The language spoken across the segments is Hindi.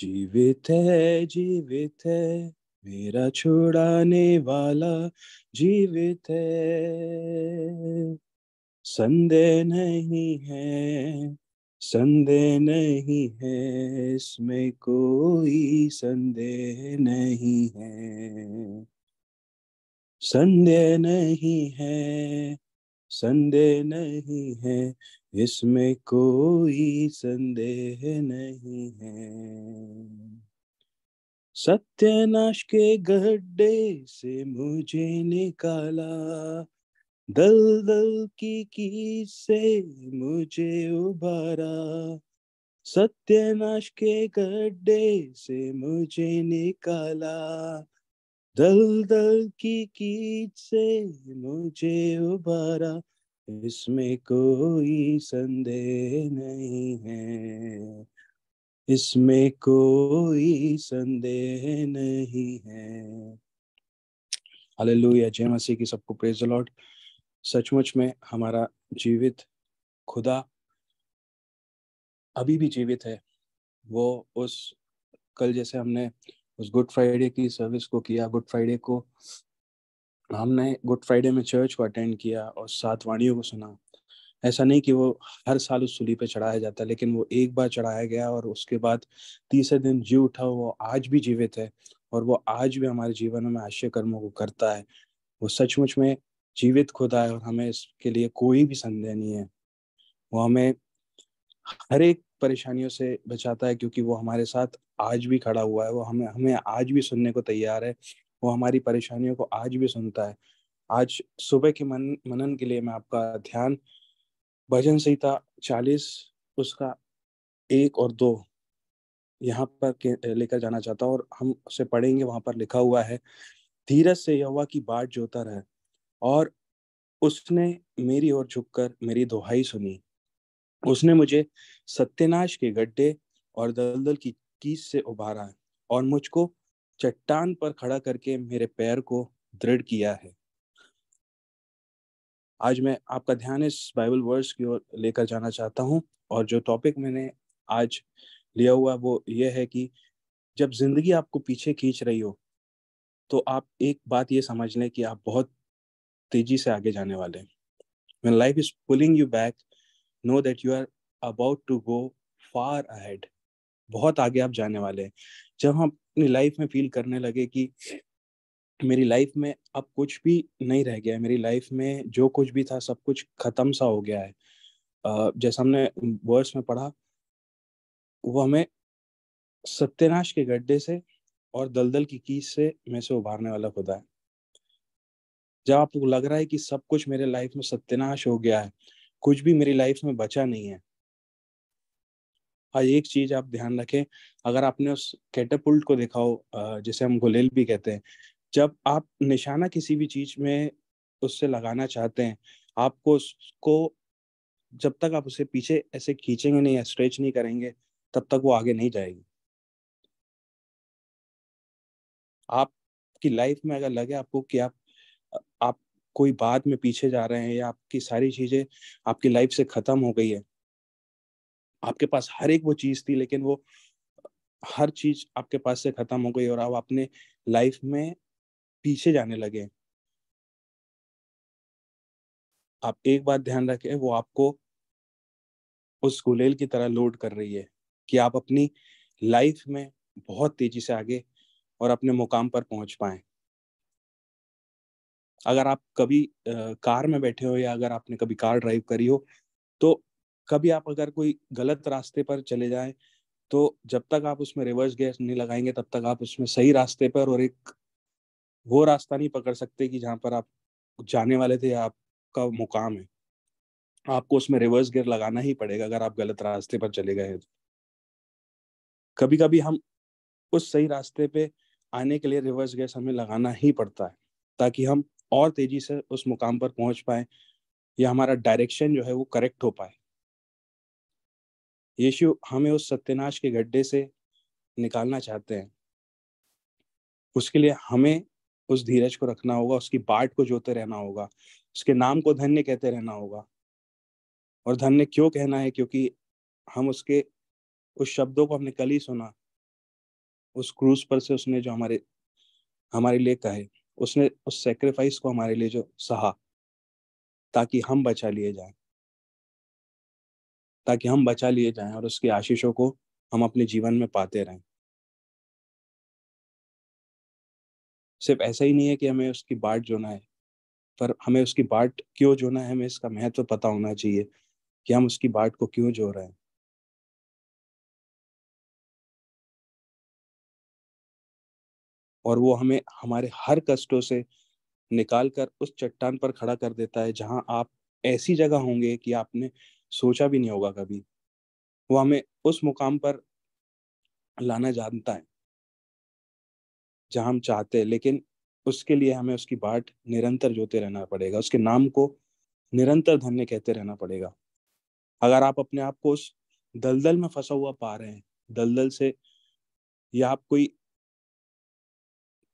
जीवित है जीवित है मेरा छुड़ाने वाला जीवित है संदेह नहीं है संदेह नहीं है इसमें कोई संदेह नहीं है संदेह नहीं है संदेह नहीं है इसमें कोई संदेह नहीं है सत्यानाश के गड्ढे से मुझे निकाला दल दल की की से मुझे उबारा सत्यनाश के गड्ढे से मुझे निकाला दल दल की कीच से मुझे उबारा इसमें कोई संदेह नहीं है इसमें कोई संदेह नहीं है हालेलुया जय मसीह की सबको प्रेज लॉर्ड सचमुच में हमारा जीवित खुदा अभी भी जीवित है वो उस कल जैसे हमने उस गुड फ्राइडे की सर्विस को किया गुड फ्राइडे को हमने गुड फ्राइडे में चर्च को अटेंड किया और सात वाणियों को सुना ऐसा नहीं कि वो हर साल उस सुली पे चढ़ाया जाता है लेकिन वो एक बार चढ़ाया गया और उसके बाद तीसरे दिन जी उठा वो आज भी जीवित है और वो आज भी हमारे जीवन में आश्चर्य कर्मों को करता है वो सचमुच में जीवित खुदा है और हमें इसके लिए कोई भी संदेह नहीं है वो हमें हर एक परेशानियों से बचाता है क्योंकि वो हमारे साथ आज भी खड़ा हुआ है वो हमें हमें आज भी सुनने को तैयार है वो हमारी परेशानियों को आज भी सुनता है आज सुबह के मन मनन के लिए मैं आपका ध्यान भजन संहिता चालीस उसका एक और दो यहाँ पर लेकर जाना चाहता हूँ और हम उसे पढ़ेंगे वहां पर लिखा हुआ है धीरज से यहोवा की बाट जोता रहे और उसने मेरी ओर झुककर मेरी दुहाई सुनी उसने मुझे सत्यनाश के गड्ढे और दलदल की कीस से उभारा और मुझको चट्टान पर खड़ा करके मेरे पैर को दृढ़ किया है आज मैं आपका ध्यान इस बाइबल वर्स की ओर लेकर जाना चाहता हूँ और जो टॉपिक मैंने आज लिया हुआ वो ये है कि जब जिंदगी आपको पीछे खींच रही हो तो आप एक बात ये समझ लें कि आप बहुत तेजी से आगे जाने वाले हैं when life is pulling you back know that you are about to go far ahead बहुत आगे आप जाने वाले हैं जब हम अपनी लाइफ में फील करने लगे कि मेरी लाइफ में अब कुछ भी नहीं रह गया है मेरी लाइफ में जो कुछ भी था सब कुछ खत्म सा हो गया है जैसा हमने वर्स में पढ़ा वो हमें सत्यनाश के गड्ढे से और दलदल की कीस से में से उभारने वाला खुदा है जब आपको लग रहा है कि सब कुछ मेरे लाइफ में सत्यनाश हो गया है कुछ भी मेरी लाइफ में बचा नहीं है और हाँ, एक चीज आप ध्यान रखें अगर आपने उस कैटापुल्ट को देखा हो जिसे हम गुलेल भी कहते हैं जब आप निशाना किसी भी चीज में उससे लगाना चाहते हैं आपको उसको जब तक आप उसे पीछे ऐसे खींचेंगे नहीं स्ट्रेच नहीं करेंगे तब तक वो आगे नहीं जाएगी आपकी लाइफ में अगर लगे आपको कि आप आप कोई बात में पीछे जा रहे हैं या आपकी सारी चीजें आपकी लाइफ से खत्म हो गई है आपके पास हर एक वो चीज थी लेकिन वो हर चीज आपके पास से खत्म हो गई और आप अपने लाइफ में पीछे जाने लगे आप एक बात ध्यान रखें वो आपको उस गुलेल की तरह लोड कर रही है कि आप अपनी लाइफ में बहुत तेजी से आगे और अपने मुकाम पर पहुंच पाए अगर आप कभी आ, कार में बैठे हो या अगर आपने कभी कार ड्राइव करी हो तो कभी आप अगर कोई गलत रास्ते पर चले जाए तो जब तक आप उसमें रिवर्स गैस नहीं लगाएंगे तब तक आप उसमें सही रास्ते पर और एक वो रास्ता नहीं पकड़ सकते कि जहाँ पर आप जाने वाले थे या आपका मुकाम है आपको उसमें रिवर्स गियर लगाना ही पड़ेगा अगर आप गलत रास्ते पर चले गए तो कभी कभी हम उस सही रास्ते पे आने के लिए रिवर्स गैस हमें लगाना ही पड़ता है ताकि हम और तेजी से उस मुकाम पर पहुंच पाए या हमारा डायरेक्शन जो है वो करेक्ट हो पाए यीशु हमें उस सत्यनाश के गड्ढे से निकालना चाहते हैं उसके लिए हमें उस धीरज को रखना होगा उसकी बाट को जोते रहना होगा उसके नाम को धन्य कहते रहना होगा और धन्य क्यों कहना है क्योंकि हम उसके उस शब्दों को हमने कल ही सुना उस क्रूज पर से उसने जो हमारे हमारे लिए कहे उसने उस सेक्रीफाइस को हमारे लिए जो सहा ताकि हम बचा लिए जाए ताकि हम बचा लिए जाएं और उसकी आशीषों को हम अपने जीवन में पाते रहें सिर्फ ऐसा ही नहीं है कि हमें उसकी बाट जोना है पर हमें उसकी बाट क्यों जोना है हमें इसका महत्व तो पता होना चाहिए कि हम उसकी बाट को क्यों जो रहे हैं और वो हमें हमारे हर कष्टों से निकाल कर उस चट्टान पर खड़ा कर देता है जहां आप ऐसी जगह होंगे कि आपने सोचा भी नहीं होगा कभी वो हमें उस मुकाम पर लाना जानता है जहां हम चाहते हैं लेकिन उसके लिए हमें उसकी बाट निरंतर जोते रहना पड़ेगा उसके नाम को निरंतर धन्य कहते रहना पड़ेगा अगर आप अपने आप को उस दलदल में फंसा हुआ पा रहे हैं दलदल से या आप कोई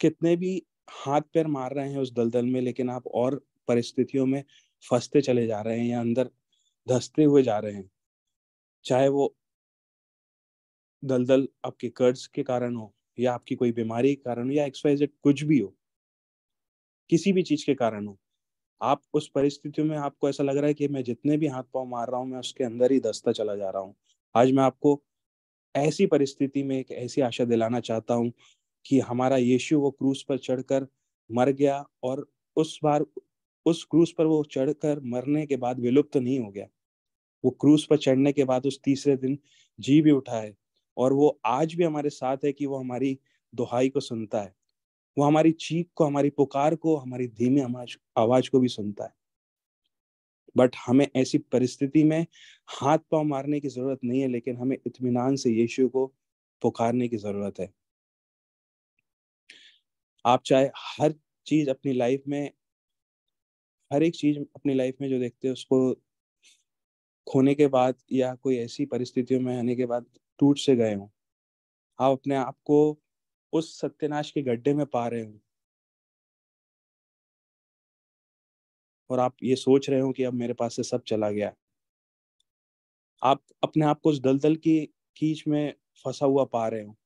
कितने भी हाथ पैर मार रहे हैं उस दलदल में लेकिन आप और परिस्थितियों में फंसते चले जा रहे हैं या अंदर धसते हुए जा रहे हैं चाहे वो दलदल आपके कर्ज के कारण हो या आपकी कोई बीमारी के कारण हो या एक्सवाइजेड कुछ भी हो किसी भी चीज के कारण हो आप उस परिस्थितियों में आपको ऐसा लग रहा है कि मैं जितने भी हाथ पाँव मार रहा हूँ मैं उसके अंदर ही दस्ता चला जा रहा हूँ आज मैं आपको ऐसी परिस्थिति में एक ऐसी आशा दिलाना चाहता हूँ कि हमारा यीशु वो क्रूस पर चढ़कर मर गया और उस बार उस क्रूज पर वो चढ़कर मरने के बाद विलुप्त तो नहीं हो गया वो क्रूज पर चढ़ने के बाद उस तीसरे दिन जी भी उठा है और वो आज भी हमारे साथ है कि वो हमारी दुहाई को सुनता है वो हमारी चीख को हमारी पुकार को हमारी धीमी आवाज को भी सुनता है बट हमें ऐसी परिस्थिति में हाथ पांव मारने की जरूरत नहीं है लेकिन हमें इतमान से यीशु को पुकारने की जरूरत है आप चाहे हर चीज अपनी लाइफ में हर एक चीज अपनी लाइफ में जो देखते हैं उसको खोने के बाद या कोई ऐसी परिस्थितियों में आने के बाद टूट से गए हों आप अपने आप को उस सत्यनाश के गड्ढे में पा रहे हो और आप ये सोच रहे हो कि अब मेरे पास से सब चला गया आप अपने आप को उस दलदल की कीच में फंसा हुआ पा रहे हो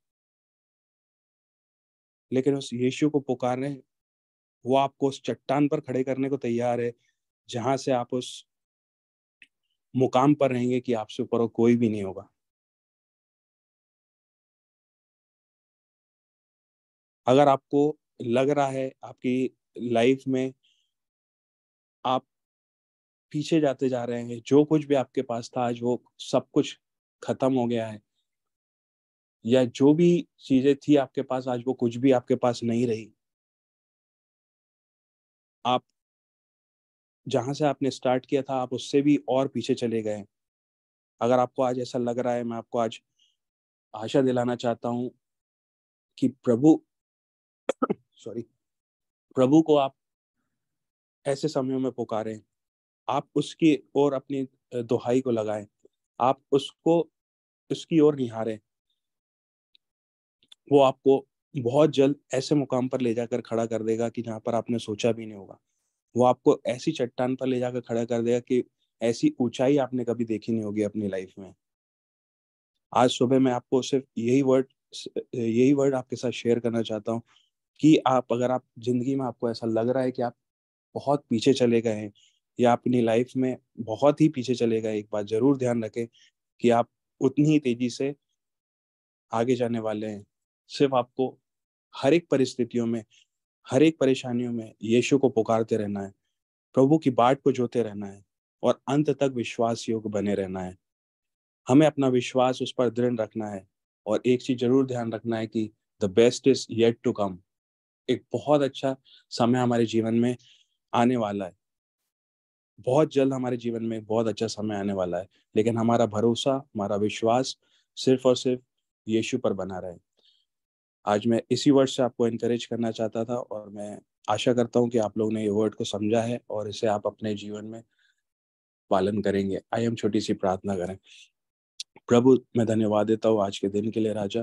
लेकिन उस यीशु को पुकारने वो आपको उस चट्टान पर खड़े करने को तैयार है जहां से आप उस मुकाम पर रहेंगे कि आपसे ऊपर कोई भी नहीं होगा अगर आपको लग रहा है आपकी लाइफ में आप पीछे जाते जा रहे हैं जो कुछ भी आपके पास था आज वो सब कुछ खत्म हो गया है या जो भी चीजें थी आपके पास आज वो कुछ भी आपके पास नहीं रही आप जहाँ से आपने स्टार्ट किया था आप उससे भी और पीछे चले गए अगर आपको आज ऐसा लग रहा है मैं आपको आज आशा दिलाना चाहता हूँ कि प्रभु सॉरी प्रभु को आप ऐसे समयों में पुकारें आप उसकी ओर अपनी दुहाई को लगाएं आप उसको उसकी ओर निहारें वो आपको बहुत जल्द ऐसे मुकाम पर ले जाकर खड़ा कर देगा कि जहाँ पर आपने सोचा भी नहीं होगा वो आपको ऐसी चट्टान पर ले जाकर खड़ा कर देगा कि ऐसी ऊंचाई आपने कभी देखी नहीं होगी अपनी लाइफ में आज सुबह मैं आपको सिर्फ यही वर्ड यही वर्ड आपके साथ शेयर करना चाहता हूँ कि आप अगर आप जिंदगी में आपको ऐसा लग रहा है कि आप बहुत पीछे चले गए हैं या अपनी लाइफ में बहुत ही पीछे चले गए एक बात जरूर ध्यान रखें कि आप उतनी ही तेजी से आगे जाने वाले हैं सिर्फ आपको हर एक परिस्थितियों में हर एक परेशानियों में यीशु को पुकारते रहना है प्रभु की बाट को जोते रहना है और अंत तक विश्वास योग बने रहना है हमें अपना विश्वास उस पर दृढ़ रखना है और एक चीज जरूर ध्यान रखना है कि the best is yet to come एक बहुत अच्छा समय हमारे जीवन में आने वाला है बहुत जल्द हमारे जीवन में बहुत अच्छा समय आने वाला है लेकिन हमारा भरोसा हमारा विश्वास सिर्फ और सिर्फ यीशु पर बना रहे आज मैं इसी वर्ड से आपको इनकरेज करना चाहता था और मैं आशा करता हूँ कि आप लोग ने ये वर्ड को समझा है और इसे आप अपने जीवन में पालन करेंगे आई एम छोटी सी प्रार्थना करें प्रभु मैं धन्यवाद देता हूँ आज के दिन के लिए राजा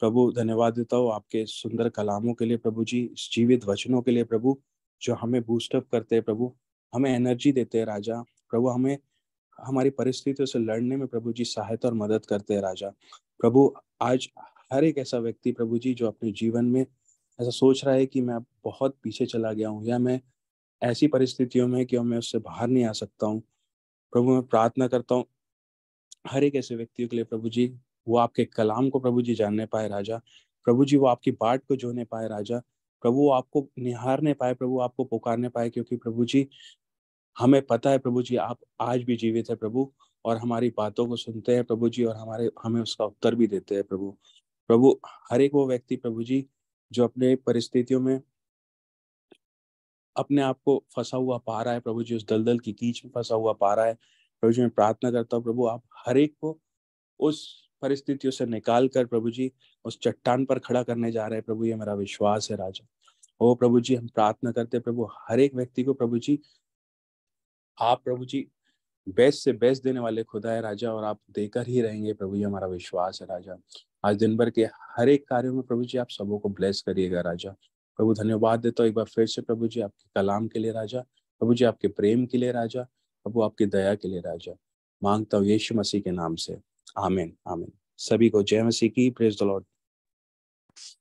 प्रभु धन्यवाद देता हूँ आपके सुंदर कलामों के लिए प्रभु जी जीवित वचनों के लिए प्रभु जो हमें बूस्टअप करते हैं प्रभु हमें एनर्जी देते हैं राजा प्रभु हमें हमारी परिस्थितियों से लड़ने में प्रभु जी सहायता और मदद करते हैं राजा प्रभु आज हर एक ऐसा व्यक्ति प्रभु जी जो अपने जीवन में ऐसा सोच रहा है कि मैं बहुत पीछे चला गया हूँ या मैं ऐसी परिस्थितियों में कि मैं उससे बाहर नहीं आ सकता हूँ प्रभु मैं प्रार्थना करता हूँ हर एक ऐसे व्यक्तियों के लिए प्रभु जी वो आपके कलाम को प्रभु जी जानने पाए राजा प्रभु जी वो आपकी बाट को जोने पाए राजा प्रभु आपको निहारने पाए प्रभु आपको पुकारने पाए क्योंकि प्रभु जी हमें पता है प्रभु जी आप आज भी जीवित है प्रभु और हमारी बातों को सुनते हैं प्रभु जी और हमारे हमें उसका उत्तर भी देते हैं प्रभु प्रभु हर एक वो व्यक्ति प्रभु जी जो अपने परिस्थितियों में अपने आप को फंसा हुआ पा रहा है प्रभु जी उस दलदल की कीच में फंसा हुआ पा रहा है प्रभु जी मैं प्रार्थना करता हूँ प्रभु आप हर एक को उस परिस्थितियों से निकाल कर प्रभु जी उस चट्टान पर खड़ा करने जा रहे हैं प्रभु ये मेरा विश्वास है राजा ओ प्रभु जी हम प्रार्थना करते प्रभु हर एक व्यक्ति को प्रभु जी आप प्रभु जी बेस्ट से बेस्ट देने वाले खुदा है राजा और आप देकर ही रहेंगे प्रभु ये हमारा विश्वास है राजा आज दिन भर के हर एक कार्यों में प्रभु जी आप सबों को ब्लेस करिएगा राजा प्रभु धन्यवाद देता हूँ एक बार फिर से प्रभु जी आपके कलाम के लिए राजा प्रभु जी आपके प्रेम के लिए राजा प्रभु आपकी दया के लिए राजा मांगता हूँ यीशु मसीह के नाम से आमेन आमेन सभी को जय मसीह की प्रेज द लॉर्ड